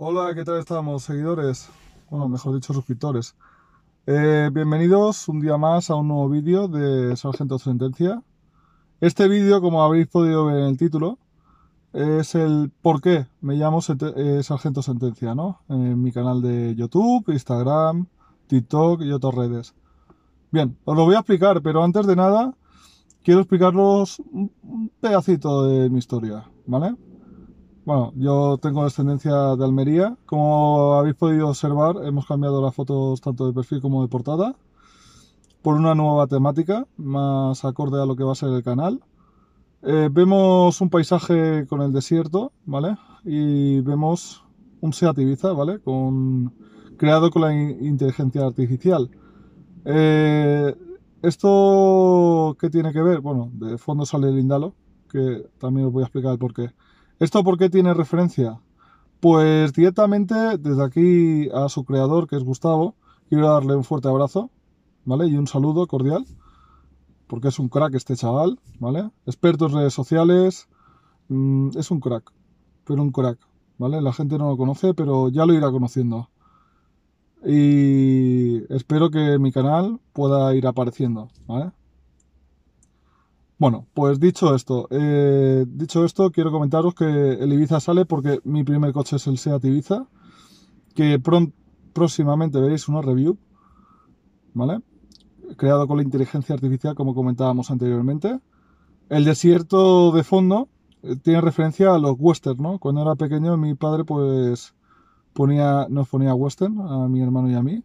Hola, ¿qué tal estamos, seguidores? Bueno, mejor dicho, suscriptores. Eh, bienvenidos un día más a un nuevo vídeo de Sargento Sentencia. Este vídeo, como habéis podido ver en el título, es el por qué me llamo eh, Sargento Sentencia, ¿no? En mi canal de YouTube, Instagram, TikTok y otras redes. Bien, os lo voy a explicar, pero antes de nada, quiero explicaros un pedacito de mi historia, ¿vale? Bueno, yo tengo descendencia de Almería. Como habéis podido observar, hemos cambiado las fotos tanto de perfil como de portada por una nueva temática más acorde a lo que va a ser el canal. Eh, vemos un paisaje con el desierto, ¿vale? Y vemos un Seat Ibiza, ¿vale? Con, creado con la inteligencia artificial. Eh, ¿Esto qué tiene que ver? Bueno, de fondo sale el Indalo, que también os voy a explicar el porqué. ¿Esto por qué tiene referencia? Pues directamente desde aquí a su creador, que es Gustavo, quiero darle un fuerte abrazo, ¿vale? Y un saludo cordial, porque es un crack este chaval, ¿vale? Experto en redes sociales, mm, es un crack, pero un crack, ¿vale? La gente no lo conoce, pero ya lo irá conociendo. Y espero que mi canal pueda ir apareciendo, ¿vale? Bueno, pues dicho esto, eh, dicho esto, quiero comentaros que el Ibiza sale porque mi primer coche es el Seat Ibiza, que próximamente veréis una review, ¿vale? Creado con la inteligencia artificial, como comentábamos anteriormente. El desierto de fondo eh, tiene referencia a los Western, ¿no? Cuando era pequeño mi padre, pues, ponía, nos ponía western a mi hermano y a mí.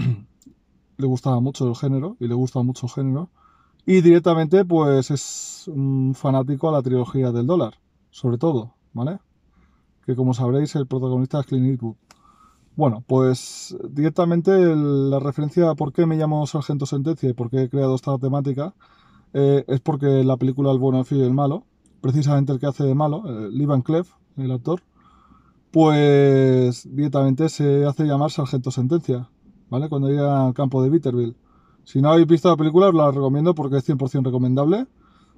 le gustaba mucho el género y le gusta mucho el género y directamente, pues es un fanático a la trilogía del dólar, sobre todo, ¿vale? Que como sabréis, el protagonista es Clint Eastwood. Bueno, pues directamente la referencia a por qué me llamo Sargento Sentencia y por qué he creado esta temática eh, es porque la película El bueno, el y el malo, precisamente el que hace de malo, eh, Lee Van el actor, pues directamente se hace llamar Sargento Sentencia, ¿vale? Cuando llega al campo de Bitterville. Si no habéis visto la película, os la recomiendo porque es 100% recomendable.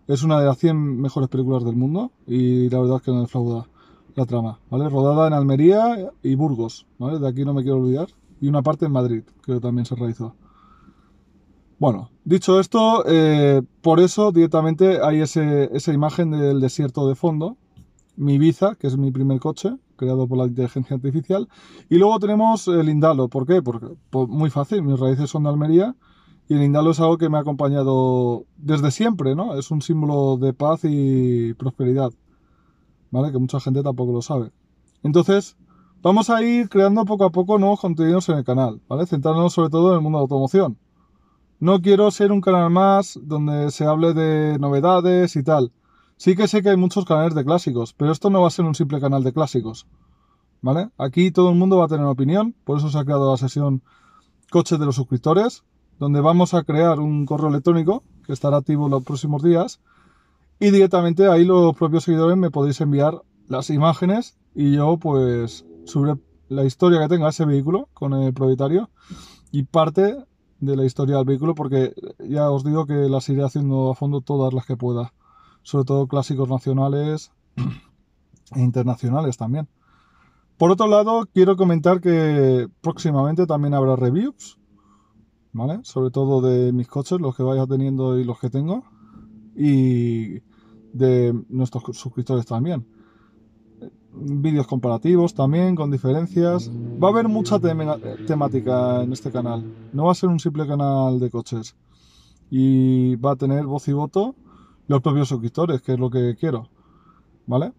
Es una de las 100 mejores películas del mundo y la verdad es que no defrauda la trama, ¿vale? Rodada en Almería y Burgos, ¿vale? De aquí no me quiero olvidar. Y una parte en Madrid, que también se realizó. Bueno, dicho esto, eh, por eso directamente hay ese, esa imagen del desierto de fondo. Mi Ibiza, que es mi primer coche, creado por la inteligencia artificial. Y luego tenemos el Indalo, ¿por qué? Porque muy fácil, mis raíces son de Almería y el indalo es algo que me ha acompañado desde siempre, ¿no? Es un símbolo de paz y prosperidad, ¿vale? Que mucha gente tampoco lo sabe. Entonces, vamos a ir creando poco a poco nuevos contenidos en el canal, ¿vale? Centrándonos sobre todo en el mundo de automoción. No quiero ser un canal más donde se hable de novedades y tal. Sí que sé que hay muchos canales de clásicos, pero esto no va a ser un simple canal de clásicos. ¿Vale? Aquí todo el mundo va a tener opinión, por eso se ha creado la sesión coches de los suscriptores, donde vamos a crear un correo electrónico que estará activo los próximos días y directamente ahí los propios seguidores me podéis enviar las imágenes y yo pues sobre la historia que tenga ese vehículo con el propietario y parte de la historia del vehículo porque ya os digo que las iré haciendo a fondo todas las que pueda, sobre todo clásicos nacionales e internacionales también. Por otro lado, quiero comentar que próximamente también habrá reviews sobre todo de mis coches, los que vaya teniendo y los que tengo, y de nuestros suscriptores también. Vídeos comparativos también, con diferencias. Va a haber mucha temática en este canal. No va a ser un simple canal de coches. Y va a tener voz y voto los propios suscriptores, que es lo que quiero. ¿Vale?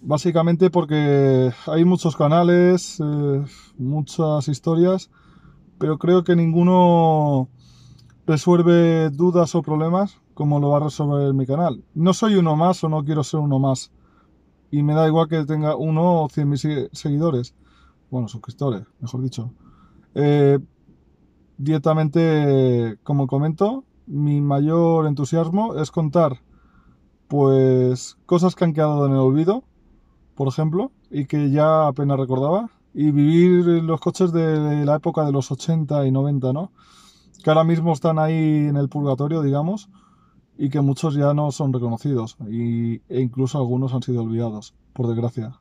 Básicamente porque hay muchos canales, eh, muchas historias pero creo que ninguno resuelve dudas o problemas como lo va a resolver mi canal. No soy uno más o no quiero ser uno más. Y me da igual que tenga uno o cien mil seguidores. Bueno, suscriptores, mejor dicho. Eh, directamente, como comento, mi mayor entusiasmo es contar pues cosas que han quedado en el olvido, por ejemplo, y que ya apenas recordaba, y vivir los coches de la época de los 80 y 90, ¿no? Que ahora mismo están ahí en el purgatorio, digamos, y que muchos ya no son reconocidos y, e incluso algunos han sido olvidados, por desgracia.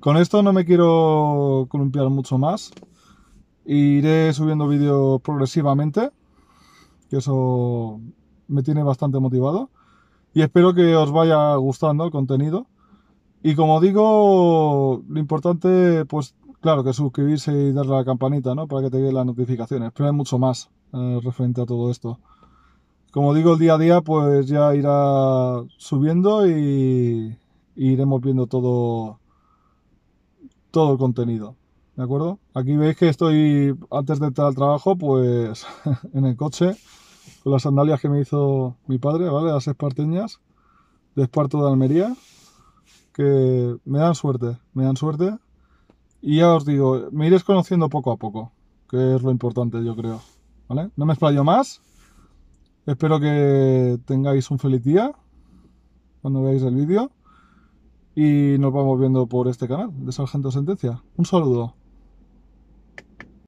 Con esto no me quiero columpiar mucho más. Iré subiendo vídeos progresivamente, que eso me tiene bastante motivado. Y espero que os vaya gustando el contenido. Y como digo, lo importante pues Claro, que suscribirse y darle la campanita, ¿no? Para que te lleguen las notificaciones. Pero hay mucho más eh, referente a todo esto. Como digo, el día a día pues ya irá subiendo y, iremos viendo todo, todo el contenido. ¿De acuerdo? Aquí veis que estoy, antes de entrar al trabajo, pues en el coche, con las sandalias que me hizo mi padre, ¿vale? Las esparteñas, de Esparto de Almería, que me dan suerte, me dan suerte y ya os digo, me iréis conociendo poco a poco, que es lo importante, yo creo. ¿Vale? No me explayo más. Espero que tengáis un feliz día cuando veáis el vídeo. Y nos vamos viendo por este canal de Sargento Sentencia. Un saludo.